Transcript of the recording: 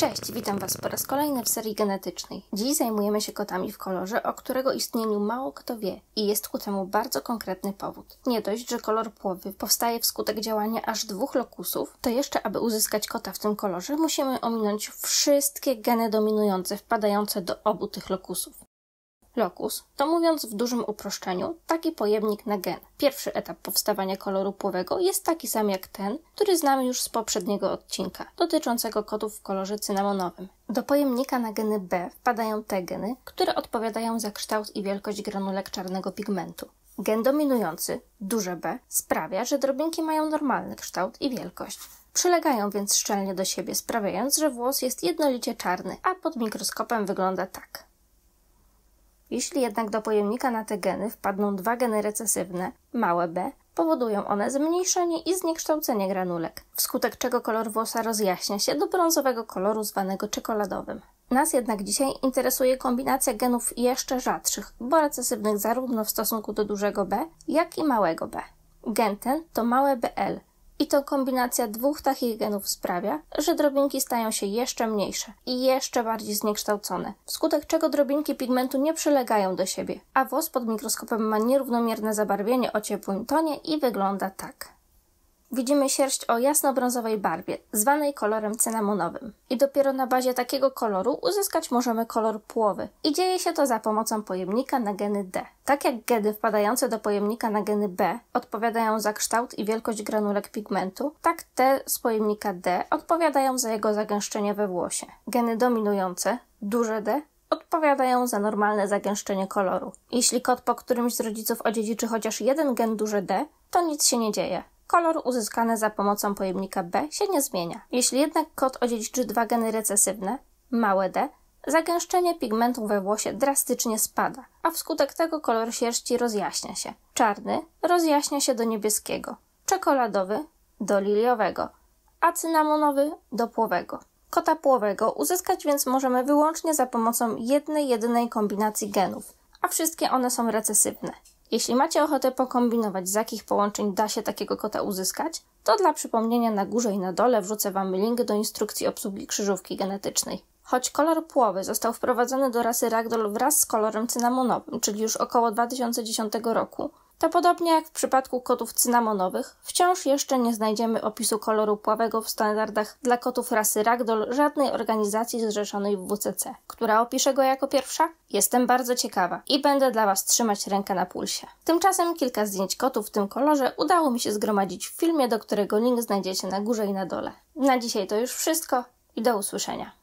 Cześć, witam Was po raz kolejny w serii genetycznej. Dziś zajmujemy się kotami w kolorze, o którego istnieniu mało kto wie i jest ku temu bardzo konkretny powód. Nie dość, że kolor płowy powstaje wskutek działania aż dwóch lokusów, to jeszcze aby uzyskać kota w tym kolorze musimy ominąć wszystkie geny dominujące wpadające do obu tych lokusów. Lokus to mówiąc w dużym uproszczeniu taki pojemnik na gen. Pierwszy etap powstawania koloru płowego jest taki sam jak ten, który znamy już z poprzedniego odcinka, dotyczącego kodów w kolorze cynamonowym. Do pojemnika na geny B wpadają te geny, które odpowiadają za kształt i wielkość granulek czarnego pigmentu. Gen dominujący, duże B, sprawia, że drobinki mają normalny kształt i wielkość. Przylegają więc szczelnie do siebie, sprawiając, że włos jest jednolicie czarny, a pod mikroskopem wygląda tak. Jeśli jednak do pojemnika na te geny wpadną dwa geny recesywne, małe B, powodują one zmniejszenie i zniekształcenie granulek, wskutek czego kolor włosa rozjaśnia się do brązowego koloru zwanego czekoladowym. Nas jednak dzisiaj interesuje kombinacja genów jeszcze rzadszych, bo recesywnych zarówno w stosunku do dużego B, jak i małego B. Gen ten to małe BL, i to kombinacja dwóch takich genów sprawia, że drobinki stają się jeszcze mniejsze i jeszcze bardziej zniekształcone, wskutek czego drobinki pigmentu nie przylegają do siebie, a włos pod mikroskopem ma nierównomierne zabarwienie o ciepłym tonie i wygląda tak widzimy sierść o jasno-brązowej barwie, zwanej kolorem cynamonowym. I dopiero na bazie takiego koloru uzyskać możemy kolor płowy. I dzieje się to za pomocą pojemnika na geny D. Tak jak geny wpadające do pojemnika na geny B odpowiadają za kształt i wielkość granulek pigmentu, tak te z pojemnika D odpowiadają za jego zagęszczenie we włosie. Geny dominujące, duże D, odpowiadają za normalne zagęszczenie koloru. Jeśli kot po którymś z rodziców odziedziczy chociaż jeden gen duże D, to nic się nie dzieje kolor uzyskany za pomocą pojemnika B się nie zmienia. Jeśli jednak kot odziedziczy dwa geny recesywne, małe D, zagęszczenie pigmentu we włosie drastycznie spada, a wskutek tego kolor sierści rozjaśnia się. Czarny rozjaśnia się do niebieskiego, czekoladowy do liliowego, a cynamonowy do płowego. Kota płowego uzyskać więc możemy wyłącznie za pomocą jednej jedynej kombinacji genów, a wszystkie one są recesywne. Jeśli macie ochotę pokombinować, z jakich połączeń da się takiego kota uzyskać, to dla przypomnienia na górze i na dole wrzucę Wam link do instrukcji obsługi krzyżówki genetycznej. Choć kolor płowy został wprowadzony do rasy Ragdoll wraz z kolorem cynamonowym, czyli już około 2010 roku, to podobnie jak w przypadku kotów cynamonowych, wciąż jeszcze nie znajdziemy opisu koloru pławego w standardach dla kotów rasy Ragdoll żadnej organizacji zrzeszonej w WCC. Która opisze go jako pierwsza? Jestem bardzo ciekawa i będę dla Was trzymać rękę na pulsie. Tymczasem kilka zdjęć kotów w tym kolorze udało mi się zgromadzić w filmie, do którego link znajdziecie na górze i na dole. Na dzisiaj to już wszystko i do usłyszenia.